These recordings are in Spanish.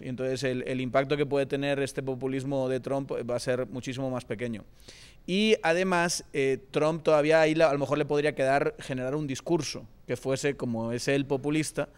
Y entonces el, impacto que puede tener este populismo de Trump eh, va a ser muchísimo más pequeño. Y además, eh, Trump todavía ahí a lo mejor le podría quedar generar un discurso que fuese como es el populista,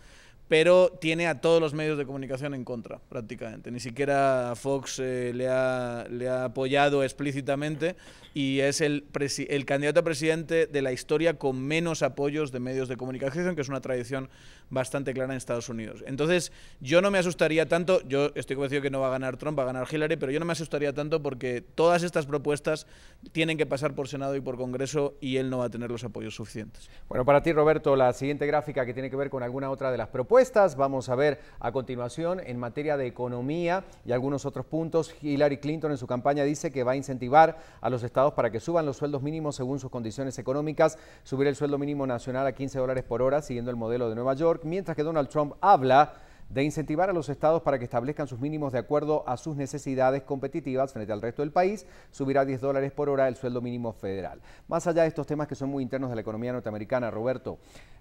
pero tiene a todos los medios de comunicación en contra, prácticamente. Ni siquiera Fox eh, le, ha, apoyado explícitamente y es el, el candidato a presidente de la historia con menos apoyos de medios de comunicación, que es una tradición bastante clara en Estados Unidos. Entonces, yo no me asustaría tanto, yo estoy convencido que no va a ganar Trump, va a ganar Hillary, pero yo no me asustaría tanto porque todas estas propuestas tienen que pasar por Senado y por Congreso y él no va a tener los apoyos suficientes. Bueno, para ti, Roberto, la siguiente gráfica que tiene que ver con alguna otra de las propuestas, vamos a ver a continuación en materia de economía y algunos otros puntos. Hillary Clinton en su campaña dice que va a incentivar a los estados para que suban los sueldos mínimos según sus condiciones económicas, subir el sueldo mínimo nacional a 15 dólares por hora siguiendo el modelo de Nueva York mientras que Donald Trump habla de incentivar a los estados para que establezcan sus mínimos de acuerdo a sus necesidades competitivas frente al resto del país, subirá 10 dólares por hora el sueldo mínimo federal. Más allá de estos temas que son muy internos de la economía norteamericana, Roberto,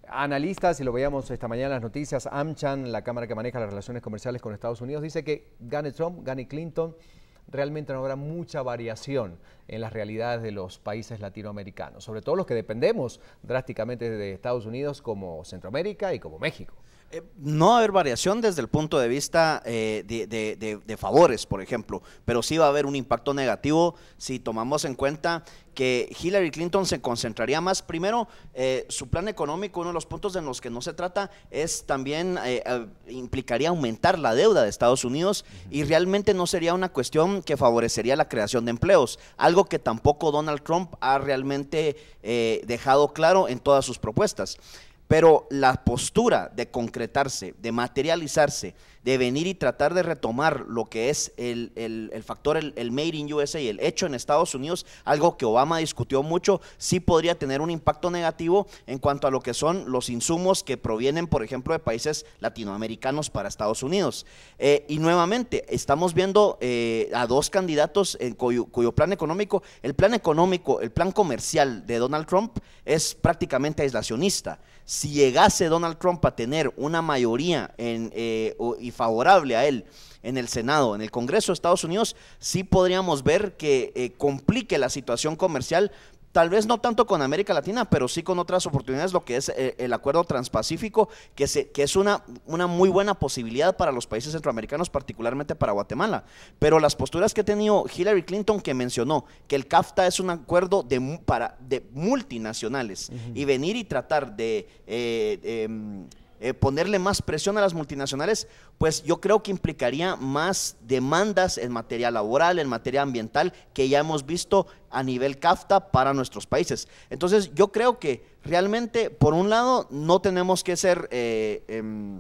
analistas, y lo veíamos esta mañana en las noticias, Amchan, la Cámara que maneja las relaciones comerciales con Estados Unidos, dice que gane Trump, gane Clinton, realmente no habrá mucha variación en las realidades de los países latinoamericanos, sobre todo los que dependemos drásticamente de Estados Unidos como Centroamérica y como México. Eh, no va a haber variación desde el punto de vista eh, de, favores, por ejemplo, pero sí va a haber un impacto negativo si tomamos en cuenta que Hillary Clinton se concentraría más. Primero, eh, su plan económico, uno de los puntos en los que no se trata, es también, implicaría aumentar la deuda de Estados Unidos y realmente no sería una cuestión que favorecería la creación de empleos, algo que tampoco Donald Trump ha realmente dejado claro en todas sus propuestas. Pero la postura de concretarse, de materializarse, de venir y tratar de retomar lo que es el, factor, el, Made in USA y el hecho en Estados Unidos, algo que Obama discutió mucho, sí podría tener un impacto negativo en cuanto a lo que son los insumos que provienen, por ejemplo, de países latinoamericanos para Estados Unidos. Eh, y nuevamente, estamos viendo eh, a dos candidatos cuyo plan económico, el plan económico, el plan comercial de Donald Trump es prácticamente aislacionista si llegase Donald Trump a tener una mayoría eh, y favorable a él en el Senado, en el Congreso de Estados Unidos, sí podríamos ver que eh, complique la situación comercial tal vez no tanto con América Latina, pero sí con otras oportunidades, lo que es eh, el acuerdo transpacífico, que, se, que es una, una muy buena posibilidad para los países centroamericanos, particularmente para Guatemala. Pero las posturas que ha tenido Hillary Clinton, que mencionó que el CAFTA es un acuerdo de, para, de multinacionales, y venir y tratar de... Eh, mm, eh, ponerle más presión a las multinacionales, pues yo creo que implicaría más demandas en materia laboral, en materia ambiental, que ya hemos visto a nivel CAFTA para nuestros países. Entonces yo creo que realmente, por un lado, no tenemos que ser... Eh, em,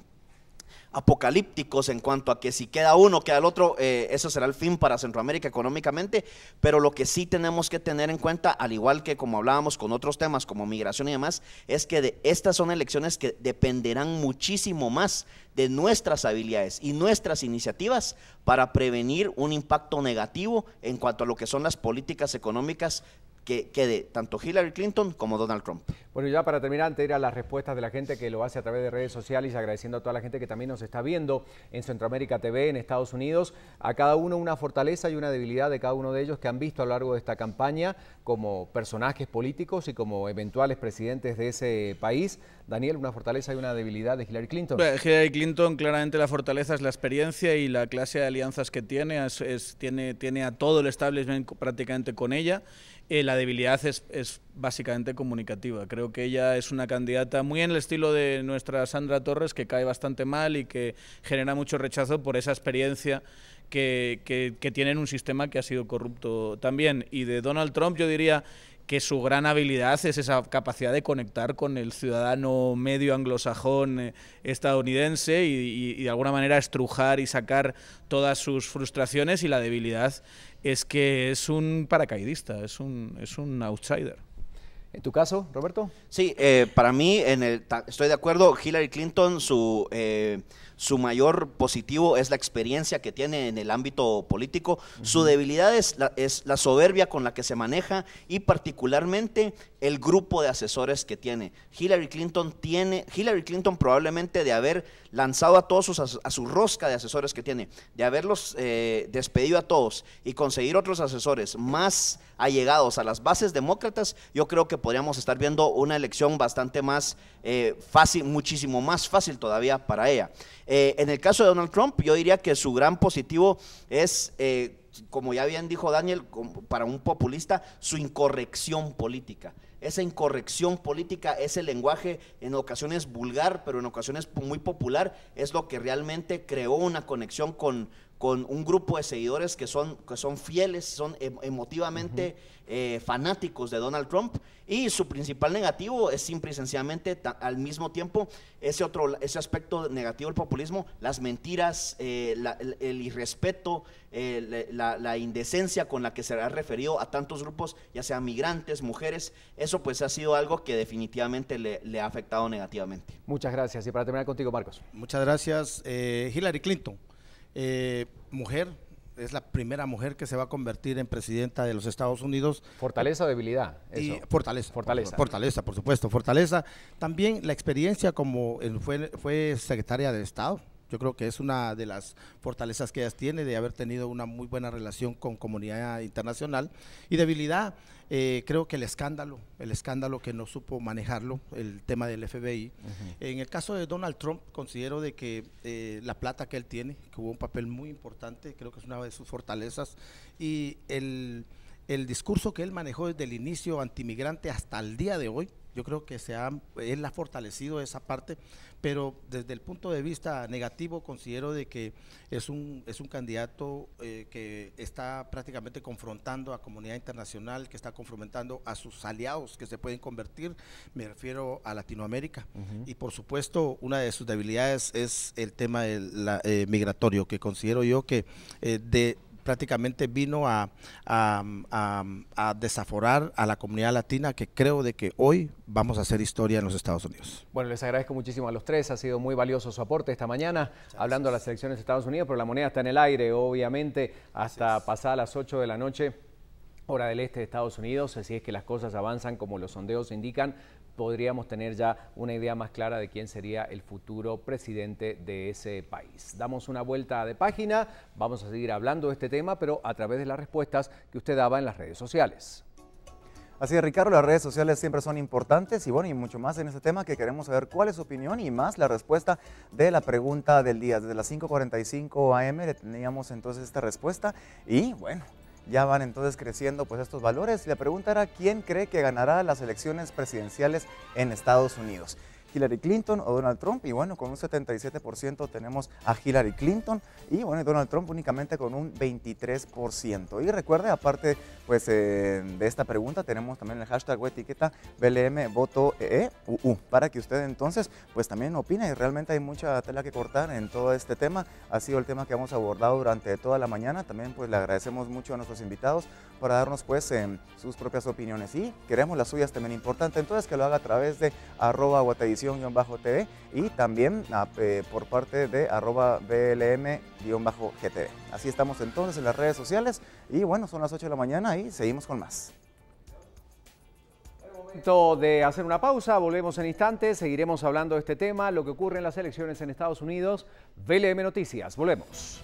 apocalípticos en cuanto a que si queda uno, queda el otro, eh, eso será el fin para Centroamérica económicamente, pero lo que sí tenemos que tener en cuenta, al igual que como hablábamos con otros temas como migración y demás, es que de, estas son elecciones que dependerán muchísimo más de nuestras habilidades y nuestras iniciativas para prevenir un impacto negativo en cuanto a lo que son las políticas económicas que, quede tanto Hillary Clinton como Donald Trump. Bueno, ya para terminar, antes ir a las respuestas de la gente que lo hace a través de redes sociales, agradeciendo a toda la gente que también nos está viendo en Centroamérica TV, en Estados Unidos, a cada uno una fortaleza y una debilidad de cada uno de ellos que han visto a lo largo de esta campaña como personajes políticos y como eventuales presidentes de ese país. Daniel, una fortaleza y una debilidad de Hillary Clinton. Hillary Clinton, claramente la fortaleza es la experiencia y la clase de alianzas que tiene, es, tiene, tiene a todo el establishment prácticamente con ella. Eh, la debilidad es, es básicamente comunicativa, creo que ella es una candidata muy en el estilo de nuestra Sandra Torres, que cae bastante mal y que genera mucho rechazo por esa experiencia que, tiene en un sistema que ha sido corrupto también. Y de Donald Trump yo diría que su gran habilidad es esa capacidad de conectar con el ciudadano medio anglosajón eh, estadounidense y, y, de alguna manera estrujar y sacar todas sus frustraciones y la debilidad es que es un paracaidista, es un, es un outsider. ¿En tu caso, Roberto? Sí, eh, para mí en el, estoy de acuerdo, Hillary Clinton, su, eh, su mayor positivo es la experiencia que tiene en el ámbito político, su debilidad es la, es la soberbia con la que se maneja y particularmente el grupo de asesores que tiene. Hillary Clinton tiene, Hillary Clinton probablemente de haber lanzado a todos sus, a su rosca de asesores que tiene, de haberlos eh, despedido a todos y conseguir otros asesores más allegados a las bases demócratas, yo creo que podríamos estar viendo una elección bastante más eh, fácil, muchísimo más fácil todavía para ella. Eh, en el caso de Donald Trump, yo diría que su gran positivo es... Eh, como ya bien dijo Daniel, para un populista, su incorrección política. Esa incorrección política, ese lenguaje en ocasiones vulgar, pero en ocasiones muy popular, es lo que realmente creó una conexión con, con un grupo de seguidores que son, que son fieles, son em, emotivamente eh, fanáticos de Donald Trump. Y su principal negativo es simple y sencillamente, al mismo tiempo, ese, otro, ese aspecto negativo del populismo, las mentiras, eh, el, irrespeto, eh, la, indecencia con la que se ha referido a tantos grupos, ya sean migrantes, mujeres, eso pues ha sido algo que definitivamente le, le ha afectado negativamente. Muchas gracias. Y para terminar contigo, Marcos. Muchas gracias. Hillary Clinton eh, mujer, es la primera mujer que se va a convertir en presidenta de los Estados Unidos. ¿Fortaleza o debilidad? fortaleza. Fortaleza. Por, fortaleza, por supuesto. Fortaleza. También la experiencia como fue, fue secretaria de Estado. Yo creo que es una de las fortalezas que ella tiene de haber tenido una muy buena relación con comunidad internacional. Y debilidad, eh, creo que el escándalo, el escándalo que no supo manejarlo, el tema del FBI. En el caso de Donald Trump, considero de que eh, la plata que él tiene, que hubo un papel muy importante, creo que es una de sus fortalezas, y el, el discurso que él manejó desde el inicio antimigrante hasta el día de hoy, yo creo que se ha, él ha fortalecido esa parte, pero desde el punto de vista negativo considero de que es un, es un candidato eh, que está prácticamente confrontando a comunidad internacional, que está confrontando a sus aliados que se pueden convertir, me refiero a Latinoamérica. Y por supuesto, una de sus debilidades es el tema del, eh, migratorio, que considero yo que eh, de prácticamente vino a, desaforar a la comunidad latina que creo de que hoy vamos a hacer historia en los Estados Unidos. Bueno, les agradezco muchísimo a los tres, ha sido muy valioso su aporte esta mañana hablando de las elecciones de Estados Unidos, pero la moneda está en el aire, obviamente, hasta pasadas las 8 de la noche hora del este de Estados Unidos, así es que las cosas avanzan como los sondeos indican, podríamos tener ya una idea más clara de quién sería el futuro presidente de ese país. Damos una vuelta de página, vamos a seguir hablando de este tema, pero a través de las respuestas que usted daba en las redes sociales. Así es, Ricardo, las redes sociales siempre son importantes y bueno, y mucho más en este tema que queremos saber cuál es su opinión y más la respuesta de la pregunta del día. Desde las 5.45 am teníamos entonces esta respuesta y bueno, ya van entonces creciendo pues estos valores. La pregunta era quién cree que ganará las elecciones presidenciales en Estados Unidos. Hillary Clinton o Donald Trump. Y bueno, con un 77% tenemos a Hillary Clinton y bueno, Donald Trump únicamente con un 23%. Y recuerde, aparte pues eh, de esta pregunta, tenemos también el hashtag o etiqueta BLM voto e e para que usted entonces pues también opine. Y realmente hay mucha tela que cortar en todo este tema. Ha sido el tema que hemos abordado durante toda la mañana. También pues le agradecemos mucho a nuestros invitados para darnos pues eh, sus propias opiniones y queremos las suyas también importante. Entonces que lo haga a través de arroba bajo tv y también ah, eh, por parte de arroba blm-gtv. Así estamos entonces en las redes sociales y bueno, son las 8 de la mañana y seguimos con más de hacer una pausa, volvemos en instantes, seguiremos hablando de este tema, lo que ocurre en las elecciones en Estados Unidos. BLM Noticias, volvemos.